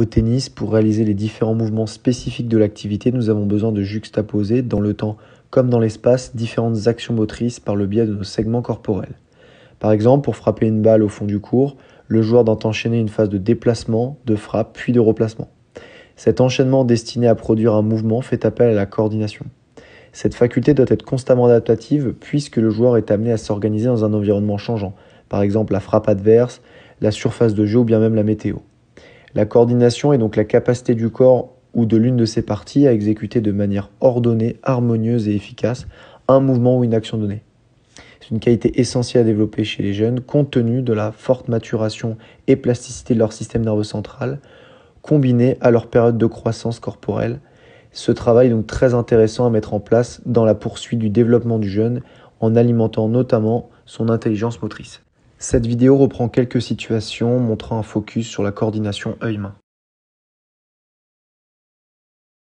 Au tennis, pour réaliser les différents mouvements spécifiques de l'activité, nous avons besoin de juxtaposer, dans le temps comme dans l'espace, différentes actions motrices par le biais de nos segments corporels. Par exemple, pour frapper une balle au fond du cours, le joueur doit enchaîner une phase de déplacement, de frappe, puis de replacement. Cet enchaînement destiné à produire un mouvement fait appel à la coordination. Cette faculté doit être constamment adaptative puisque le joueur est amené à s'organiser dans un environnement changeant, par exemple la frappe adverse, la surface de jeu ou bien même la météo. La coordination est donc la capacité du corps ou de l'une de ses parties à exécuter de manière ordonnée, harmonieuse et efficace un mouvement ou une action donnée. C'est une qualité essentielle à développer chez les jeunes compte tenu de la forte maturation et plasticité de leur système nerveux central combiné à leur période de croissance corporelle. Ce travail est donc très intéressant à mettre en place dans la poursuite du développement du jeune en alimentant notamment son intelligence motrice. Cette vidéo reprend quelques situations montrant un focus sur la coordination œil-main.